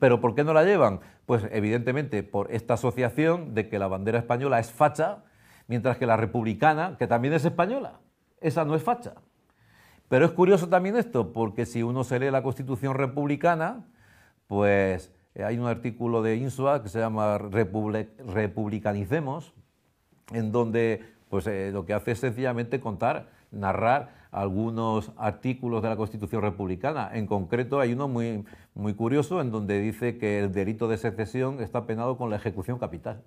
¿Pero por qué no la llevan? Pues evidentemente por esta asociación de que la bandera española es facha, mientras que la republicana, que también es española, esa no es facha. Pero es curioso también esto, porque si uno se lee la Constitución republicana, pues eh, hay un artículo de INSUA que se llama Republicanicemos, en donde pues, eh, lo que hace es sencillamente contar narrar algunos artículos de la Constitución republicana. En concreto, hay uno muy, curioso en donde dice que el delito de secesión está penado con la ejecución capital.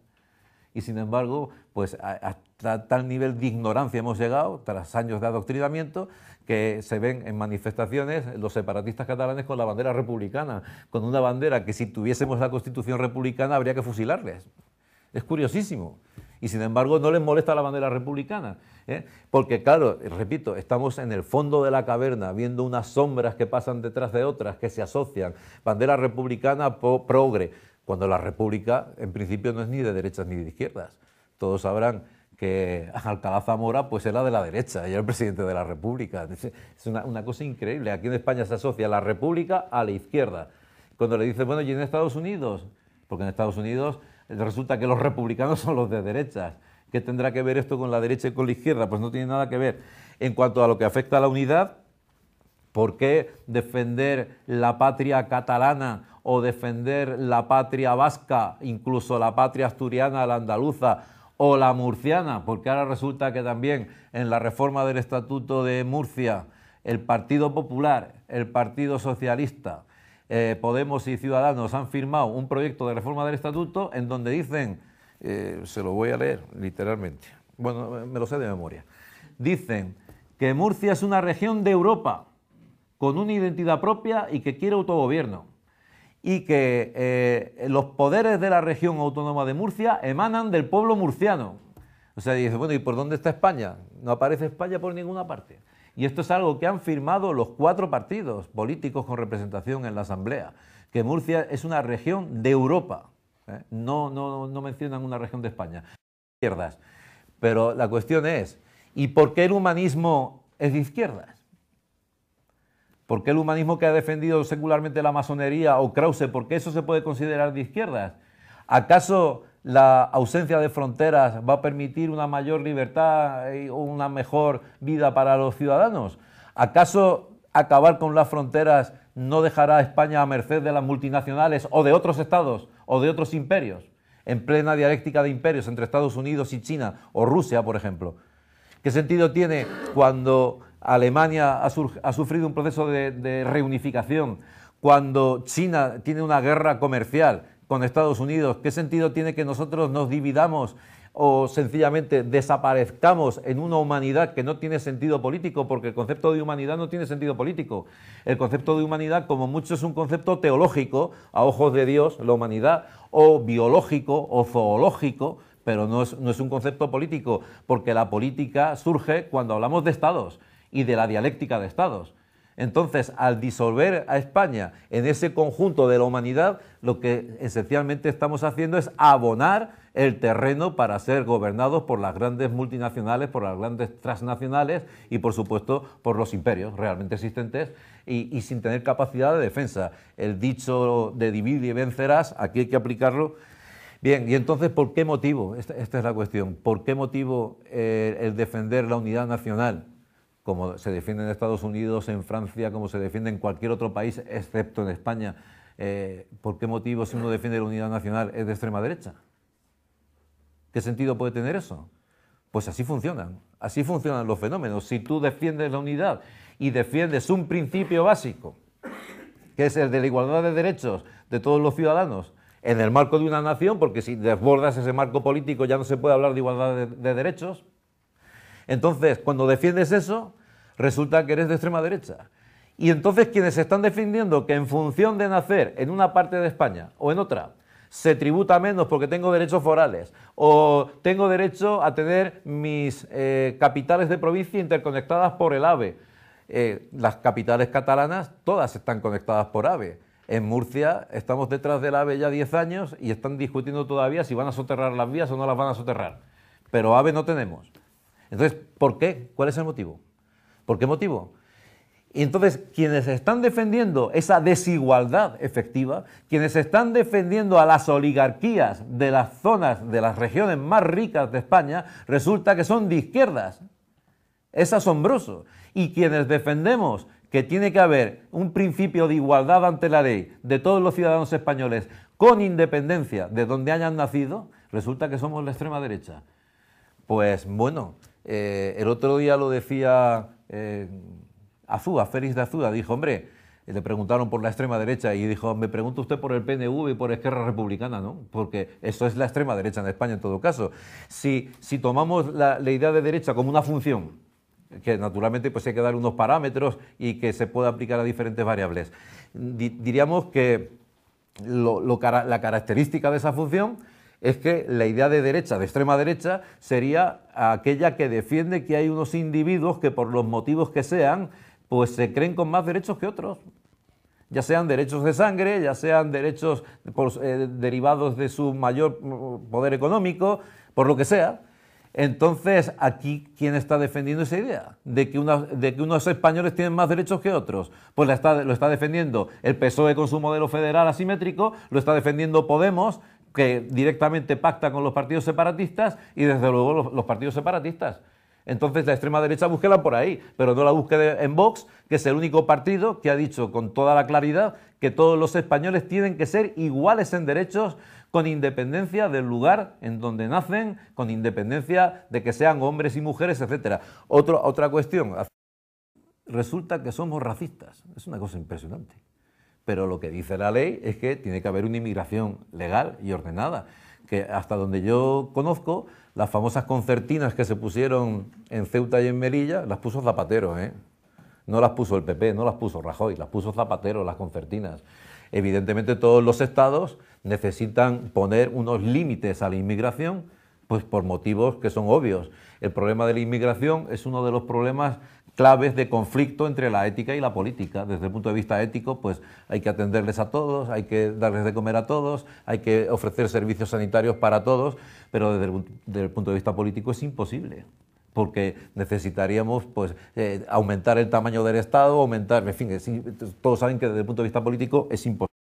Y sin embargo, pues hasta tal nivel de ignorancia hemos llegado, tras años de adoctrinamiento, que se ven en manifestaciones los separatistas catalanes con la bandera republicana, con una bandera que si tuviésemos la constitución republicana habría que fusilarles. Es curiosísimo y sin embargo no les molesta la bandera republicana. ¿eh? Porque claro, repito, estamos en el fondo de la caverna viendo unas sombras que pasan detrás de otras, que se asocian, bandera republicana progre, cuando la república en principio no es ni de derechas ni de izquierdas. Todos sabrán que Alcalá Zamora pues la de la derecha y era el presidente de la República. Es una, cosa increíble. Aquí en España se asocia la República a la izquierda. Cuando le dices, bueno, ¿y en Estados Unidos? Porque en Estados Unidos resulta que los republicanos son los de derechas. ¿Qué tendrá que ver esto con la derecha y con la izquierda? Pues no tiene nada que ver. En cuanto a lo que afecta a la unidad, ¿por qué defender la patria catalana o defender la patria vasca, incluso la patria asturiana, la andaluza o la murciana? Porque ahora resulta que también en la reforma del Estatuto de Murcia, el Partido Popular, el Partido Socialista, eh, Podemos y Ciudadanos han firmado un proyecto de reforma del estatuto en donde dicen, eh, se lo voy a leer literalmente, bueno, me lo sé de memoria, dicen que Murcia es una región de Europa con una identidad propia y que quiere autogobierno y que eh, los poderes de la región autónoma de Murcia emanan del pueblo murciano. O sea, dice, bueno, ¿y por dónde está España? No aparece España por ninguna parte. Y esto es algo que han firmado los cuatro partidos políticos con representación en la Asamblea, que Murcia es una región de Europa. ¿eh? No, no, mencionan una región de España. Izquierdas. Pero la cuestión es, ¿y por qué el humanismo es de izquierdas? ¿Por qué el humanismo que ha defendido secularmente la masonería o Krause, por qué eso se puede considerar de izquierdas? ¿Acaso la ausencia de fronteras va a permitir una mayor libertad y una mejor vida para los ciudadanos? ¿Acaso acabar con las fronteras no dejará a España a merced de las multinacionales o de otros estados o de otros imperios? En plena dialéctica de imperios entre Estados Unidos y China o Rusia, por ejemplo. ¿Qué sentido tiene cuando Alemania ha, sufrido un proceso de reunificación, cuando China tiene una guerra comercial, con Estados Unidos? ¿Qué sentido tiene que nosotros nos dividamos o sencillamente desaparezcamos en una humanidad que no tiene sentido político, porque el concepto de humanidad no tiene sentido político. El concepto de humanidad, como mucho, es un concepto teológico, a ojos de Dios, la humanidad, o biológico, o zoológico, pero no es, no es un concepto político, porque la política surge cuando hablamos de estados y de la dialéctica de estados. Entonces, al disolver a España en ese conjunto de la humanidad, lo que esencialmente estamos haciendo es abonar el terreno para ser gobernados por las grandes multinacionales, por las grandes transnacionales y, por supuesto, por los imperios realmente existentes y, sin tener capacidad de defensa. El dicho de divide y vencerás, aquí hay que aplicarlo. Bien, y entonces, ¿por qué motivo? Esta, es la cuestión. ¿Por qué motivo eh, el defender la unidad nacional? como se defiende en Estados Unidos, en Francia, como se defiende en cualquier otro país, excepto en España. Eh, ¿Por qué motivo, si uno defiende la unidad nacional, es de extrema derecha? ¿Qué sentido puede tener eso? Pues así funcionan, así funcionan los fenómenos. Si tú defiendes la unidad y defiendes un principio básico, que es el de la igualdad de derechos de todos los ciudadanos, en el marco de una nación, porque si desbordas ese marco político ya no se puede hablar de igualdad de derechos, entonces, cuando defiendes eso, resulta que eres de extrema derecha. Y entonces quienes están defendiendo que en función de nacer en una parte de España o en otra, se tributa menos porque tengo derechos forales o tengo derecho a tener mis eh, capitales de provincia interconectadas por el AVE. Eh, las capitales catalanas todas están conectadas por AVE. En Murcia estamos detrás del AVE ya 10 años y están discutiendo todavía si van a soterrar las vías o no las van a soterrar. Pero AVE no tenemos. Entonces, ¿por qué? ¿Cuál es el motivo? ¿Por qué motivo? Y entonces, quienes están defendiendo esa desigualdad efectiva, quienes están defendiendo a las oligarquías de las zonas, de las regiones más ricas de España, resulta que son de izquierdas. Es asombroso. Y quienes defendemos que tiene que haber un principio de igualdad ante la ley de todos los ciudadanos españoles con independencia de donde hayan nacido, resulta que somos la extrema derecha. Pues bueno, eh, el otro día lo decía eh, Azúa, Félix de Azúa, dijo, hombre, le preguntaron por la extrema derecha y dijo, me pregunto usted por el PNV y por Esquerra Republicana, ¿no? Porque eso es la extrema derecha en España en todo caso. Si, tomamos la, idea de derecha como una función, que naturalmente pues hay que dar unos parámetros y que se pueda aplicar a diferentes variables, diríamos que la característica de esa función es que la idea de derecha, de extrema derecha, sería aquella que defiende que hay unos individuos que por los motivos que sean, pues se creen con más derechos que otros ya sean derechos de sangre, ya sean derechos eh, derivados de su mayor mm, poder económico, por lo que sea. Entonces, aquí, ¿quién está defendiendo esa idea? De que, de que unos españoles tienen más derechos que otros. Pues lo está defendiendo el PSOE con su modelo federal asimétrico, lo está defendiendo Podemos, que directamente pacta con los partidos separatistas y desde luego los, partidos separatistas. Entonces la extrema derecha búsquela por ahí, pero no la busque en Vox, que es el único partido que ha dicho con toda la claridad que todos los españoles tienen que ser iguales en derechos con independencia del lugar en donde nacen, con independencia de que sean hombres y mujeres, etc. otra cuestión, resulta que somos racistas, es una cosa impresionante. Pero lo que dice la ley es que tiene que haber una inmigración legal y ordenada, que hasta donde yo conozco, las famosas concertinas que se pusieron en Ceuta y en Melilla, las puso Zapatero, ¿eh? No las puso el PP, no las puso Rajoy, las puso Zapatero, las concertinas. Evidentemente todos los estados necesitan poner unos límites a la inmigración, pues por motivos que son obvios. El problema de la inmigración es uno de los problemas claves de conflicto entre la ética y la política. Desde el punto de vista ético, pues hay que atenderles a todos, hay que darles de comer a todos, hay que ofrecer servicios sanitarios para todos, pero desde el, punto de vista político es imposible porque necesitaríamos pues eh, aumentar el tamaño del Estado, aumentar, en fin, todos saben que desde el punto de vista político es imposible.